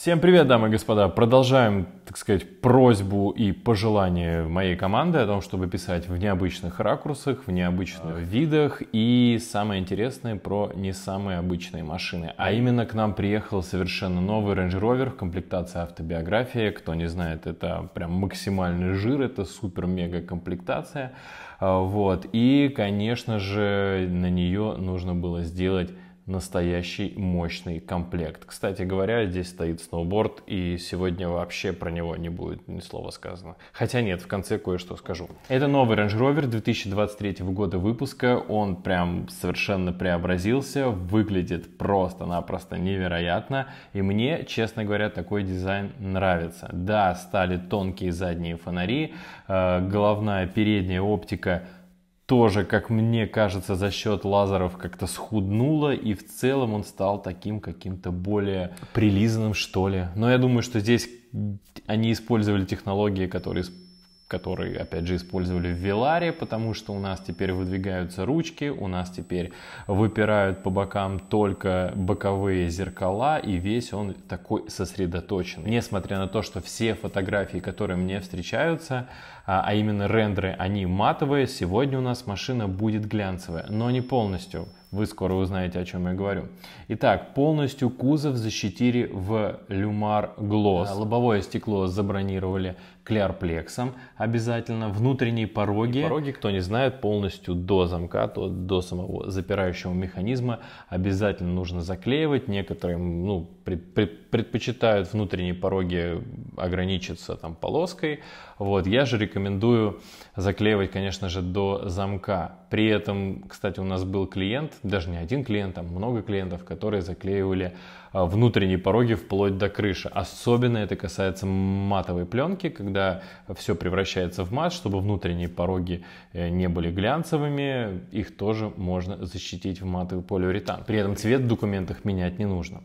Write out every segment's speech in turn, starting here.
Всем привет, дамы и господа! Продолжаем, так сказать, просьбу и пожелание моей команды о том, чтобы писать в необычных ракурсах, в необычных видах и самое интересное про не самые обычные машины. А именно к нам приехал совершенно новый Range Rover в комплектации Автобиография. Кто не знает, это прям максимальный жир, это супер-мега комплектация. А, вот. И, конечно же, на нее нужно было сделать настоящий мощный комплект. Кстати говоря, здесь стоит сноуборд, и сегодня вообще про него не будет ни слова сказано. Хотя нет, в конце кое-что скажу. Это новый Range Rover 2023 года выпуска. Он прям совершенно преобразился, выглядит просто-напросто невероятно. И мне, честно говоря, такой дизайн нравится. Да, стали тонкие задние фонари, э, головная передняя оптика – тоже, как мне кажется, за счет лазеров как-то схуднуло, и в целом он стал таким каким-то более прилизанным, что ли. Но я думаю, что здесь они использовали технологии, которые который, опять же, использовали в Веларе, потому что у нас теперь выдвигаются ручки, у нас теперь выпирают по бокам только боковые зеркала, и весь он такой сосредоточенный. Несмотря на то, что все фотографии, которые мне встречаются, а, а именно рендеры, они матовые, сегодня у нас машина будет глянцевая, но не полностью. Вы скоро узнаете, о чем я говорю. Итак, полностью кузов защитили в Люмар Глосс. Лобовое стекло забронировали клярплексом обязательно. Внутренние пороги. Пороги, кто не знает, полностью до замка, то до самого запирающего механизма обязательно нужно заклеивать. Некоторые ну, предпочитают внутренние пороги ограничиться там полоской. Вот. Я же рекомендую заклеивать, конечно же, до замка при этом, кстати, у нас был клиент, даже не один клиент, а много клиентов, которые заклеивали а, внутренние пороги вплоть до крыши. Особенно это касается матовой пленки, когда все превращается в мат, чтобы внутренние пороги э, не были глянцевыми, их тоже можно защитить в матовый полиуретан. При этом цвет в документах менять не нужно.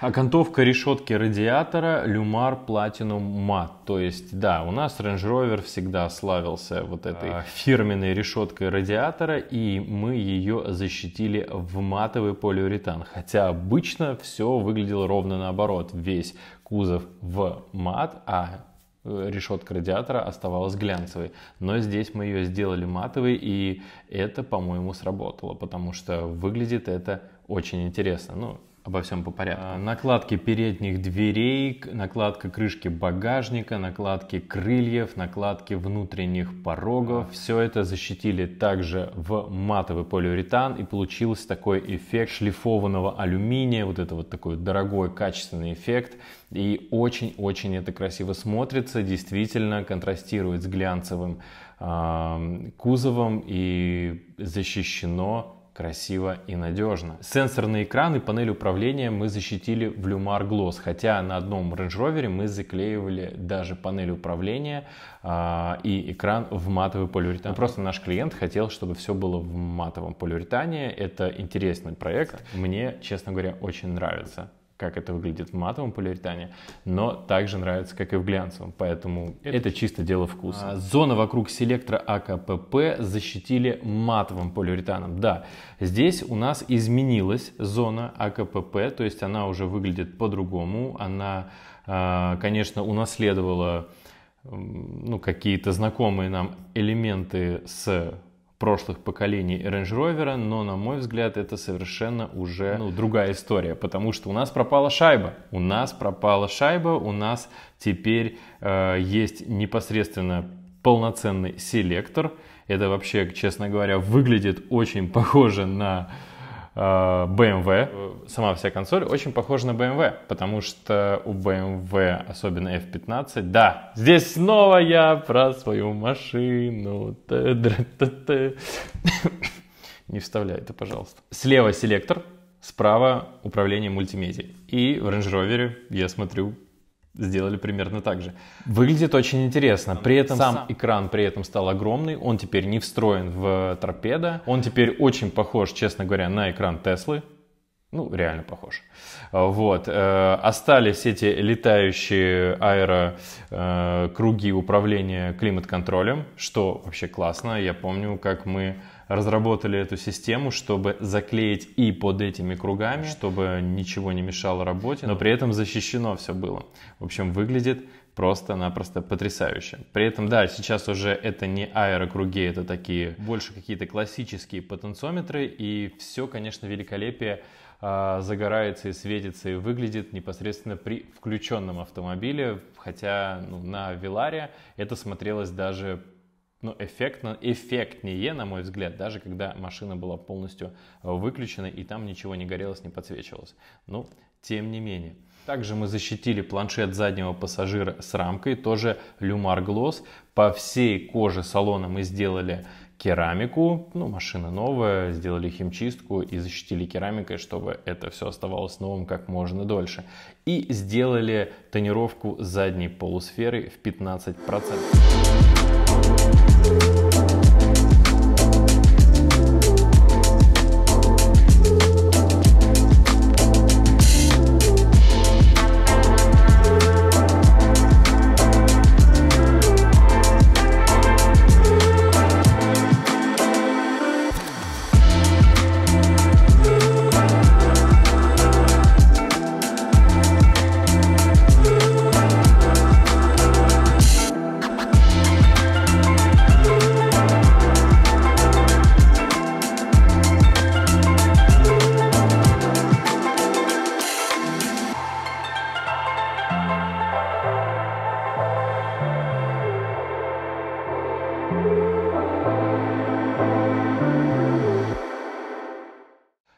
Окантовка решетки радиатора Люмар Platinum Matte. То есть, да, у нас Range Rover всегда славился вот этой а... фирменной решеткой радиатора, и мы ее защитили в матовый полиуретан. Хотя обычно все выглядело ровно наоборот. Весь кузов в мат, а э, решетка радиатора оставалась глянцевой. Но здесь мы ее сделали матовой, и это, по-моему, сработало, потому что выглядит это очень интересно. Ну, Обо всем по порядку. А, накладки передних дверей, накладка крышки багажника, накладки крыльев, накладки внутренних порогов. Все это защитили также в матовый полиуретан и получился такой эффект шлифованного алюминия. Вот это вот такой дорогой качественный эффект. И очень-очень это красиво смотрится, действительно контрастирует с глянцевым э, кузовом и защищено красиво и надежно. Сенсорный экран и панель управления мы защитили в Lumar Gloss, хотя на одном Range Rover мы заклеивали даже панель управления э, и экран в матовый полиуретан. Ну, просто наш клиент хотел, чтобы все было в матовом полиуретане. Это интересный проект. Мне, честно говоря, очень нравится как это выглядит в матовом полиуретане, но также нравится, как и в глянцевом, поэтому это, это чисто дело вкуса. А, зона вокруг селектора АКПП защитили матовым полиуретаном. Да, здесь у нас изменилась зона АКПП, то есть она уже выглядит по-другому, она, а, конечно, унаследовала ну, какие-то знакомые нам элементы с прошлых поколений Range Rover, но, на мой взгляд, это совершенно уже ну, другая история, потому что у нас пропала шайба, у нас пропала шайба, у нас теперь э, есть непосредственно полноценный селектор. Это вообще, честно говоря, выглядит очень похоже на BMW, э, эм э, сама вся консоль очень похожа на BMW, эм потому что у BMW, эм особенно F15, да, здесь снова я про свою машину. Не вставляй это, пожалуйста. Слева селектор, справа управление мультимедией. И в Range Rover я смотрю сделали примерно так же. Выглядит очень интересно. При этом сам, сам экран при этом стал огромный. Он теперь не встроен в торпеда. Он теперь очень похож, честно говоря, на экран Теслы. Ну, реально похож. А, вот. Э, остались эти летающие аэрокруги э, управления климат-контролем, что вообще классно. Я помню, как мы разработали эту систему, чтобы заклеить и под этими кругами, чтобы ничего не мешало работе, но при этом защищено все было. В общем, выглядит просто-напросто потрясающе. При этом, да, сейчас уже это не аэрокруги, это такие больше какие-то классические потенциометры, и все, конечно, великолепие а, загорается и светится и выглядит непосредственно при включенном автомобиле, хотя ну, на Виларе это смотрелось даже но эффектно, эффектнее, на мой взгляд, даже когда машина была полностью э, выключена и там ничего не горелось, не подсвечивалось. Ну, тем не менее. Также мы защитили планшет заднего пассажира с рамкой, тоже Lumar Gloss. По всей коже салона мы сделали керамику, ну машина новая, сделали химчистку и защитили керамикой, чтобы это все оставалось новым как можно дольше. И сделали тонировку задней полусферы в 15%. Thank you.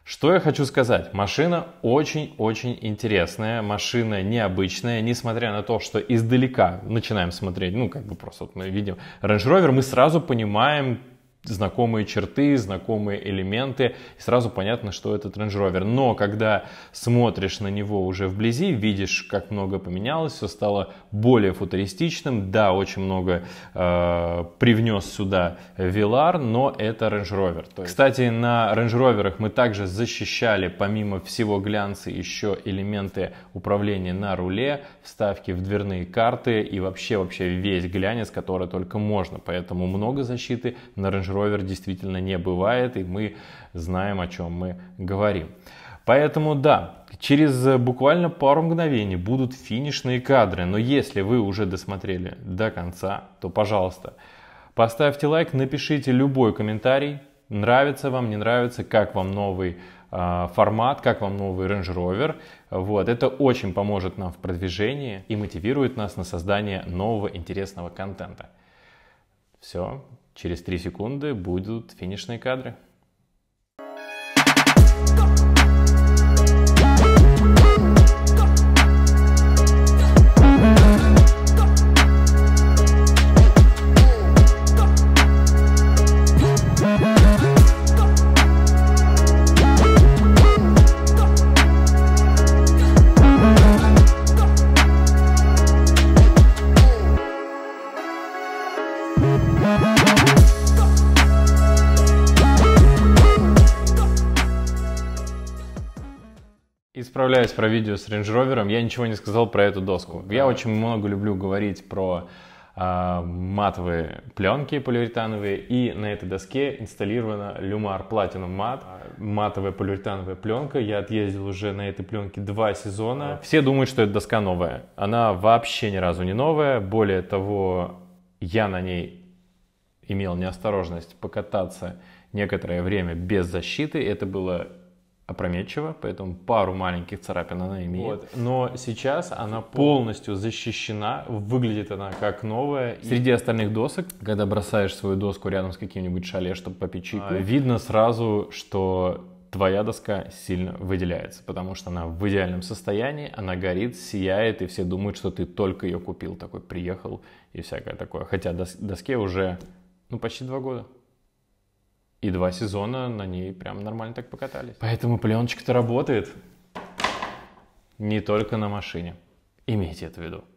Что я хочу сказать? Машина очень-очень интересная, машина необычная, несмотря на то, что издалека начинаем смотреть, ну, как бы просто вот мы видим Range Rover, мы сразу понимаем, знакомые черты, знакомые элементы, и сразу понятно, что это Range Rover. Но когда смотришь на него уже вблизи, видишь, как много поменялось, все стало более футуристичным, да, очень много э, привнес сюда Velar, но это Range Rover. Есть... Кстати, на Range Rover мы также защищали, помимо всего глянца, еще элементы управления на руле, вставки в дверные карты и вообще, вообще весь глянец, который только можно, поэтому много защиты на Range Rover Rover действительно не бывает, и мы знаем, о чем мы говорим. Поэтому да, через э, буквально пару мгновений будут финишные кадры, но если вы уже досмотрели до конца, то пожалуйста, поставьте лайк, напишите любой комментарий, нравится вам, не нравится, как вам новый э, формат, как вам новый Range Rover. Вот, это очень поможет нам в продвижении и мотивирует нас на создание нового интересного контента. Все, Через 3 секунды будут финишные кадры. справляюсь про видео с Range Rover. Я ничего не сказал про эту доску. Да. Я очень много люблю говорить про э, матовые пленки полиуретановые. И на этой доске инсталлирована Lumar Platinum Mat. А. Матовая полиуретановая пленка. Я отъездил уже на этой пленке два сезона. Все думают, что эта доска новая. Она вообще ни разу не новая. Более того, я на ней имел неосторожность покататься некоторое время без защиты. Это было опрометчиво, поэтому пару маленьких царапин она имеет. Вот. Но сейчас она полностью защищена, выглядит она как новая. Среди остальных досок, когда бросаешь свою доску рядом с каким-нибудь шале, чтобы попить чайку, видно сразу, что твоя доска сильно выделяется, потому что она в идеальном состоянии, она горит, сияет, и все думают, что ты только ее купил, такой приехал и всякое такое. Хотя дос- доске уже ну, почти два года. И два сезона на ней прям нормально так покатались. Поэтому пленочка-то работает. Не только на машине. Имейте это в виду.